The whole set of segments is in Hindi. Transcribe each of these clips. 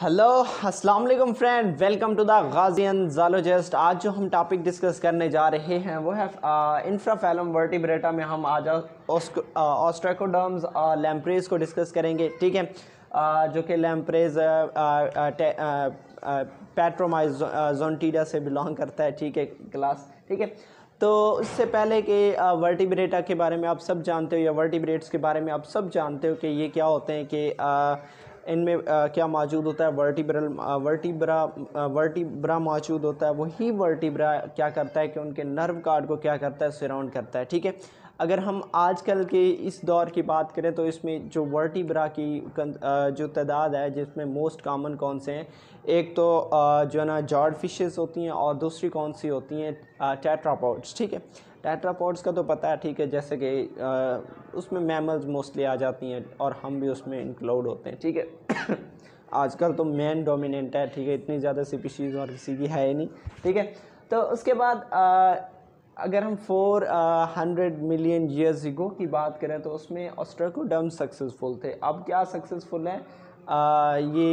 हेलो अस्सलाम वालेकुम फ्रेंड वेलकम टू द गाजियन जालोजिस्ट आज जो हम टॉपिक डिस्कस करने जा रहे हैं वो है इंफ्राफेलम वर्टिब्रेटा में हम आज ऑस्ट्रेकोडर्म्स और लैम्प्रेज को डिस्कस करेंगे ठीक है आ, जो कि लैम्प्रेज पैट्रोमाइजोंटीडा से बिलोंग करता है ठीक है क्लास ठीक है तो उससे पहले कि वर्टिब्रेटा के बारे में आप सब जानते हो या वर्टिब्रेट्स के बारे में आप सब जानते हो कि ये क्या होते हैं कि इनमें क्या मौजूद होता है वर्टिब्रल वर्टिब्रा वर्टिब्रा मौजूद होता है वही वर्टिब्रा क्या करता है कि उनके नर्व कार्ड को क्या करता है सराउंड करता है ठीक है अगर हम आजकल के इस दौर की बात करें तो इसमें जो वर्टिब्रा की जो तादाद है जिसमें मोस्ट कामन कौन से हैं एक तो जो है ना जॉड फिशेज़ होती हैं और दूसरी कौन सी होती हैं टैट्रापोड्स ठीक है टेट्रापॉड्स का तो पता है ठीक है जैसे कि उसमें मैमल्स मोस्टली आ जाती हैं और हम भी उसमें इंक्लूड होते हैं ठीक है आजकल तो मैन डोमिनेंट है ठीक है इतनी ज़्यादा स्पीशीज़ और किसी की है ही नहीं ठीक है तो उसके बाद आ, अगर हम four hundred million years ago की बात करें तो उसमें ऑस्ट्रेकोडम सक्सेसफुल थे अब क्या सक्सेसफुल है ये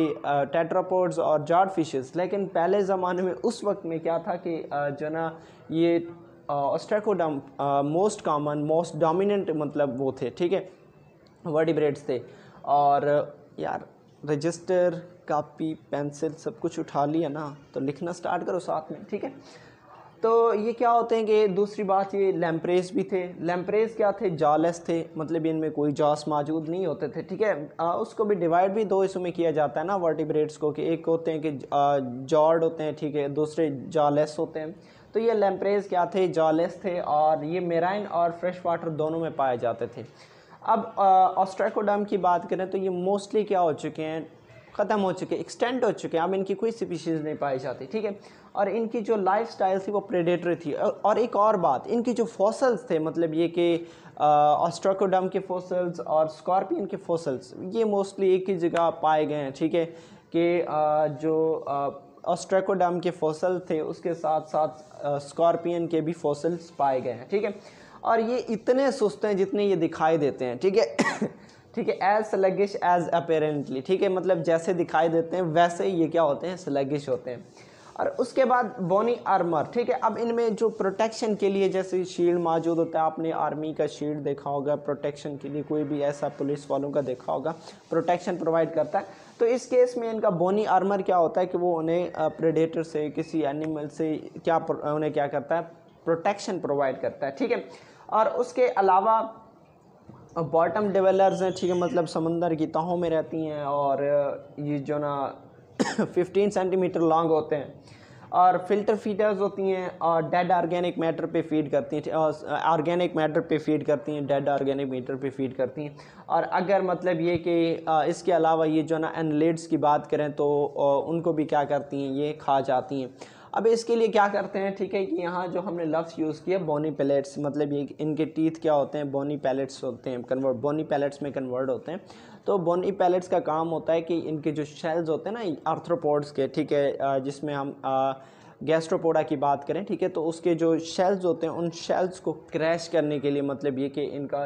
टेट्रापोड्स और जार्ड फिशेस लेकिन पहले ज़माने में उस वक्त में क्या था कि जो ना ये ostracoderm most common most dominant मतलब वो थे ठीक है वर्डिब्रेड्स थे और यार रजिस्टर कापी पेंसिल सब कुछ उठा लिया ना तो लिखना स्टार्ट करो साथ में ठीक है तो ये क्या होते हैं कि दूसरी बात ये लैम्परेज भी थे लैम्परेज क्या थे जालस थे मतलब इनमें कोई जास मौजूद नहीं होते थे ठीक है उसको भी डिवाइड भी दो हिस्सों में किया जाता है ना वर्टिब्रेट्स को कि एक होते हैं कि जॉर्ड होते हैं ठीक है दूसरे जालस होते हैं तो ये लेम्प्रेज क्या थे जॉलेस थे और ये मेराइन और फ्रेश वाटर दोनों में पाए जाते थे अब ऑस्ट्रेकोडम की बात करें तो ये मोस्टली क्या हो चुके हैं ख़त्म हो चुके एक्सटेंड हो चुके हैं अब इनकी कोई स्पीशीज़ नहीं पाई जाती ठीक है और इनकी जो लाइफ स्टाइल थी वो प्रेडेटरी थी और एक और बात इनकी जो फॉसल्स थे मतलब ये कि ऑस्ट्रोकोडम के फॉसल्स और स्कॉर्पियन के फॉसल्स ये मोस्टली एक ही जगह पाए गए हैं ठीक है कि जो आ, ऑस्ट्रेकोडाम के फॉसल थे उसके साथ साथ स्कॉर्पियन के भी फॉसल्स पाए गए हैं ठीक है और ये इतने सुस्त हैं जितने ये दिखाई देते हैं ठीक है ठीक है एज स्लगिश एज अपेरेंटली ठीक है मतलब जैसे दिखाई देते हैं वैसे ये क्या होते हैं स्लगिश होते हैं और उसके बाद बोनी आर्मर ठीक है अब इनमें जो प्रोटेक्शन के लिए जैसे शील्ड मौजूद होता है आपने आर्मी का शील्ड देखा होगा प्रोटेक्शन के लिए कोई भी ऐसा पुलिस वालों का देखा होगा प्रोटेक्शन प्रोवाइड करता है तो इस केस में इनका बोनी आर्मर क्या होता है कि वो उन्हें प्रेडेटर से किसी एनिमल से क्या उन्हें क्या करता है प्रोटेक्शन प्रोवाइड करता है ठीक है और उसके अलावा बॉटम डिवेलर्स हैं ठीक है मतलब समंदर की तहों में रहती हैं और ये जो ना फिफ्टीन सेंटीमीटर लॉन्ग होते हैं और फिल्टर फीडर्स होती हैं और डेड आर्गेनिक मैटर पे फीड करती हैं आर्गेनिक मैटर पे फीड करती हैं डेड आर्गेनिक मीटर पे फीड करती हैं और अगर मतलब ये कि इसके अलावा ये जो ना एनलेड्स की बात करें तो उनको भी क्या करती हैं ये खा जाती हैं अब इसके लिए क्या करते हैं ठीक है कि यहाँ जो हमने लफ्स यूज़ किया बोनी पैलेट्स मतलब ये इनके टीथ क्या होते हैं बोनी पैलेट्स होते हैं कन्वर्ट बोनी पैलेट्स में कन्वर्ट होते हैं तो बोनी पैलेट्स का काम होता है कि इनके जो शेल्स होते हैं ना आर्थ्रोपोड्स के ठीक है जिसमें हम आ, गैस्ट्रोपोडा की बात करें ठीक है तो उसके जो शेल्स होते हैं उन शेल्स को क्रैश करने के लिए मतलब ये कि इनका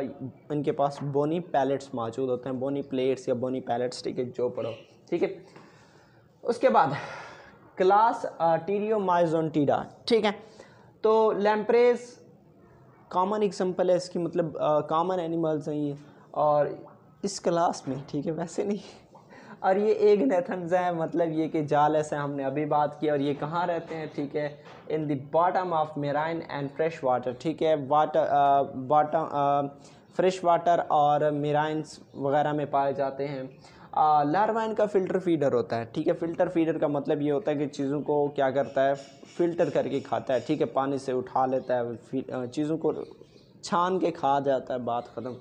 इनके पास बोनी पैलेट्स मौजूद होते हैं बोनी प्लेट्स या बोनी पैलेट्स ठीक है जो पढ़ो ठीक है उसके बाद क्लास टीरियोमाइजोनटीडा ठीक है तो लैम्प्रेस कॉमन एग्जांपल है इसकी मतलब कॉमन एनिमल्स हैं ये और इस क्लास में ठीक है वैसे नहीं और ये एक नेथनजा है मतलब ये कि जाल ऐसे हमने अभी बात की और ये कहाँ रहते हैं ठीक है in the bottom of marine and fresh water ठीक है वाटर बॉटम फ्रेश वाटर और मेराइंस वगैरह में पाए जाते हैं लारवाइन इनका फ़िल्टर फीडर होता है ठीक है फ़िल्टर फीडर का मतलब ये होता है कि चीज़ों को क्या करता है फ़िल्टर करके खाता है ठीक है पानी से उठा लेता है चीज़ों को छान के खा जाता है बात ख़त्म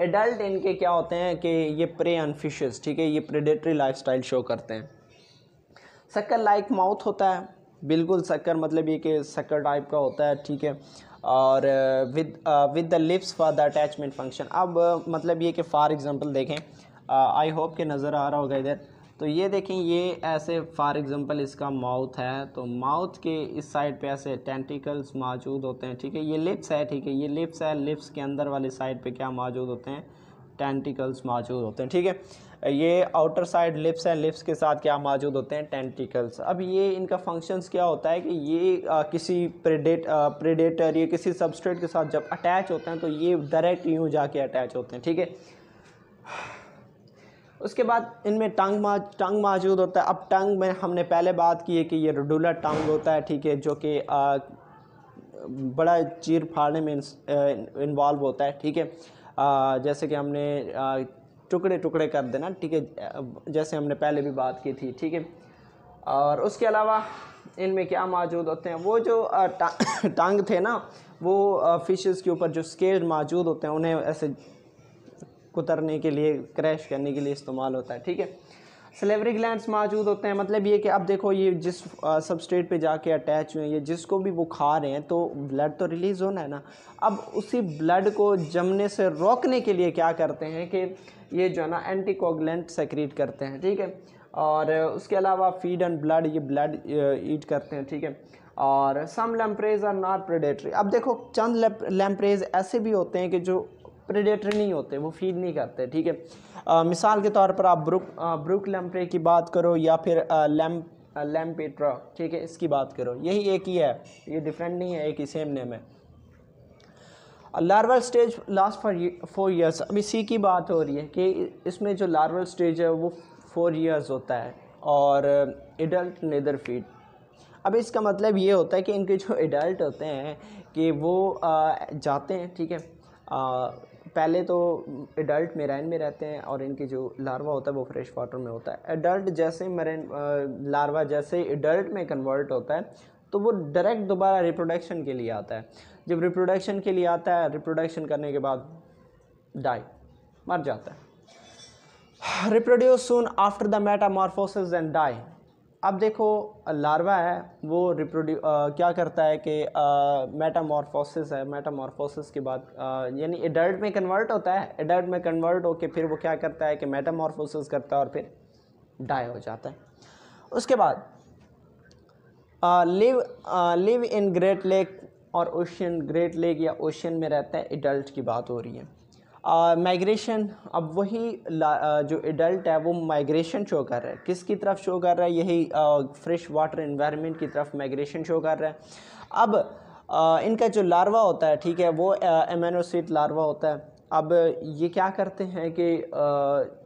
एडल्ट इनके क्या होते हैं कि ये प्रे ऑन ठीक है ये प्रेडेटरी लाइफस्टाइल शो करते हैं शक्कर लाइक माउथ होता है बिल्कुल शक्कर मतलब ये कि शक्कर टाइप का होता है ठीक है और with with the lips for the attachment function अब uh, मतलब ये कि फॉर एग्ज़ाम्पल देखें आई होप के नज़र आ रहा होगा इधर तो ये देखें ये ऐसे फॉर एग्ज़ाम्पल इसका माउथ है तो माउथ के इस साइड पे ऐसे टेंटिकल्स मौजूद होते हैं ठीक है ये लिप्स है ठीक है ये लिप्स है लिप्स के अंदर वाली साइड पे क्या मौजूद होते हैं टेंटिकल्स मौजूद होते हैं ठीक है ये आउटर साइड लिप्स है लिप्स के साथ क्या मौजूद होते हैं टेंटिकल्स अब ये इनका फंक्शंस क्या होता है कि ये आ, किसी प्रेडेट प्रेडेटर या किसी सबस्ट्रेट के साथ जब अटैच होते हैं तो ये डायरेक्ट यूँ जाके अटैच होते हैं ठीक है उसके बाद इनमें टांग टांग मौजूद होता है अब टांग में हमने पहले बात की है कि ये रेडुलर टांग होता है ठीक है जो कि बड़ा चीर फाड़ने में इन्वॉल्व होता है ठीक है जैसे कि हमने टुकड़े टुकड़े कर देना ठीक है जैसे हमने पहले भी बात की थी ठीक है और उसके अलावा इनमें क्या मौजूद होते हैं वो जो टांग थे ना वो फिशेस के ऊपर जो स्केल मौजूद होते हैं उन्हें ऐसे कुतरने के लिए क्रैश करने के लिए इस्तेमाल होता है ठीक है सलेवरी ग्लैंड्स मौजूद होते हैं मतलब ये कि अब देखो ये जिस सबस्टेट पे जाके अटैच हुए हैं ये जिसको भी वो खा रहे हैं तो ब्लड तो रिलीज़ होना है ना अब उसी ब्लड को जमने से रोकने के लिए क्या करते हैं कि ये जो है ना एंटीकोगलेंट सेक्रीट करते हैं ठीक है और उसके अलावा फीड एंड ब्लड ये ब्लड ईट करते हैं ठीक है और सम लैम्परेज आर नॉट प्रोडेटरी अब देखो चंद लैम्परेज ऐसे भी होते हैं कि जो प्रेडेटर नहीं होते वो फीड नहीं करते ठीक है मिसाल के तौर पर आप ब्रुक आ, ब्रुक लैम्प्रे की बात करो या फिर लैम्प लैम्पेट्रा ठीक है इसकी बात करो यही एक ही है ये डिफरेंट नहीं है एक ही सेम नेम है larval stage last for four years अब इसी की बात हो रही है कि इसमें जो लार्वल स्टेज है वो फोर ईयर्स होता है और एडल्ट नेदर फीड अब इसका मतलब ये होता है कि इनके जो एडल्ट होते हैं कि वो आ, जाते हैं ठीक है पहले तो एडल्ट मेराइन में रहते हैं और इनकी जो लार्वा होता है वो फ्रेश वाटर में होता है एडल्ट जैसे मरीन लार्वा जैसे एडल्ट में कन्वर्ट होता है तो वो डायरेक्ट दोबारा रिप्रोडक्शन के लिए आता है जब रिप्रोडक्शन के लिए आता है रिप्रोडक्शन करने के बाद डाई मर जाता है reproduce soon after the metamorphosis and die अब देखो लार्वा है वो रिप्रोड्यू क्या करता है कि मेटामॉर्फोसिस है मेटामॉर्फोसिस के बाद यानी एडल्ट में कन्वर्ट होता है एडल्ट में कन्वर्ट होके फिर वो क्या करता है कि मेटामॉर्फोसिस करता है और फिर डाई हो जाता है उसके बाद live live in great lake और ओशियन ग्रेट लेक या ओशियन में रहता है एडल्ट की बात हो रही है माइग्रेशन अब वही जो एडल्ट है वो माइग्रेशन शो कर रहा है किसकी तरफ शो कर रहा है यही फ्रेश वाटर इन्वायरमेंट की तरफ माइग्रेशन शो कर रहा है अब uh, इनका जो लार्वा होता है ठीक है वो uh, लार्वा होता है अब ये क्या करते हैं कि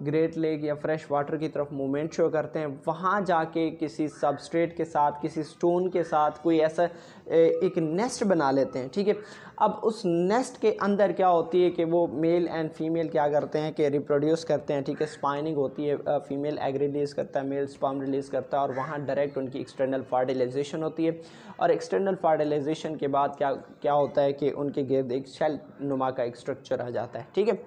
ग्रेट लेक या फ्रेश वाटर की तरफ मूवमेंट शो करते हैं वहाँ जाके किसी सबस्ट्रेट के साथ किसी स्टोन के साथ कोई ऐसा एक नेस्ट बना लेते हैं ठीक है अब उस नेस्ट के अंदर क्या होती है कि वो मेल एंड फीमेल क्या करते हैं कि रिप्रोड्यूस करते हैं ठीक है स्पाइनिंग होती है फीमेल एग रिलीज़ करता है मेल स्पाम रिलीज़ करता है और वहाँ डायरेक्ट उनकी एक्सटर्नल फर्टिलाइजेशन होती है और एक्सटर्नल फर्टिलाइजेशन के बाद क्या क्या होता है कि उनके गिरद एक शेल नुमा का एक स्ट्रक्चर आ जाता है ठीक है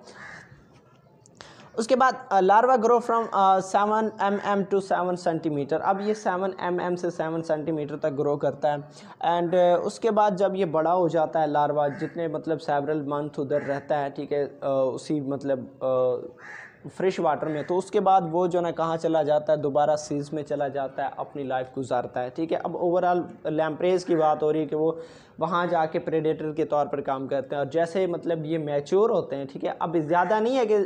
उसके बाद larva grow from seven m m to seven centimetre अब ये सेवन एम एम से सेवन सेंटीमीटर तक ग्रो करता है एंड uh, उसके बाद जब ये बड़ा हो जाता है लार्वा जितने मतलब सेवरल मंथ उधर रहता है ठीक है uh, उसी मतलब uh, फ्रेश वाटर में तो उसके बाद वो जो ना कहाँ चला जाता है दोबारा सीज में चला जाता है अपनी लाइफ गुजारता है ठीक है अब ओवरऑल लैम्प्रेज की बात हो रही है कि वो वहाँ जाके प्रेडेटर के तौर पर काम करते हैं और जैसे मतलब ये मैच्योर होते हैं ठीक है अब ज़्यादा नहीं है कि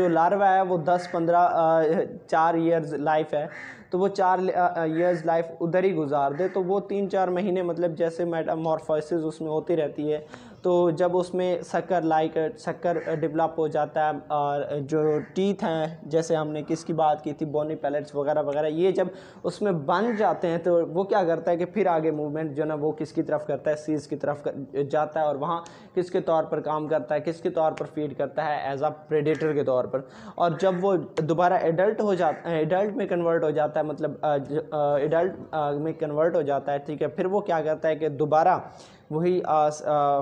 जो लार्वा है वो दस पंद्रह चार ईयर्स लाइफ है तो वो चार ईयर्स लाइफ उधर ही गुजार दे तो वो तीन चार महीने मतलब जैसे मेटामॉर्फोसिस उसमें होती रहती है तो जब उसमें शक्कर लाइक शक्कर डेवलप हो जाता है और जो टीथ हैं जैसे हमने किसकी बात की थी बोनी पैलेट्स वगैरह वगैरह ये जब उसमें बन जाते हैं तो वो क्या करता है कि फिर आगे मूवमेंट जो ना वो किसकी तरफ करता है सीज़ की तरफ जाता है और वहाँ किसके तौर पर काम करता है किसके तौर पर फीड करता है एज अ प्रेडेटर के तौर पर और जब वो दोबारा एडल्ट हो जाता है एडल्ट में कन्वर्ट हो जाता है मतलब एडल्ट में कन्वर्ट हो जाता है ठीक है फिर वो क्या करता है कि दोबारा वही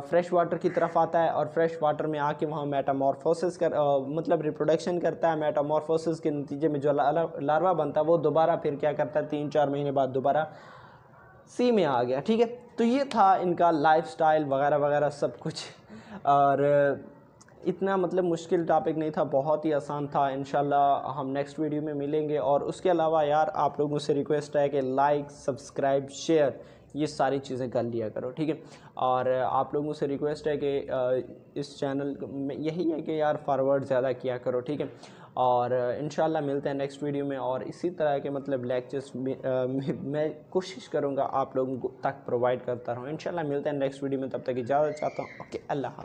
फ्रेश वाटर की तरफ आता है और फ्रेश वाटर में आके वहाँ मेटामॉर्फोसिस कर आ, मतलब रिप्रोडक्शन करता है मेटामॉर्फोसिस के नतीजे में जो लार्वा बनता है वो दोबारा फिर क्या करता है तीन चार महीने बाद दोबारा सी में आ गया ठीक है तो ये था इनका लाइफ वगैरह वगैरह सब कुछ और इतना मतलब मुश्किल टॉपिक नहीं था बहुत ही आसान था इन हम नेक्स्ट वीडियो में मिलेंगे और उसके अलावा यार आप लोगों से रिक्वेस्ट है कि लाइक सब्सक्राइब शेयर ये सारी चीज़ें कर लिया करो ठीक है और आप लोगों से रिक्वेस्ट है कि इस चैनल में यही है कि यार फॉरवर्ड ज़्यादा किया करो ठीक है और इन मिलते हैं नेक्स्ट वीडियो में और इसी तरह के मतलब लेक्चर्स मैं कोशिश करूँगा आप लोगों को तक प्रोवाइड करता रहूँ इन मिलते हैं नेक्स्ट वीडियो में तब तक इजाज़त चाहता हूँ ओके अल्लाह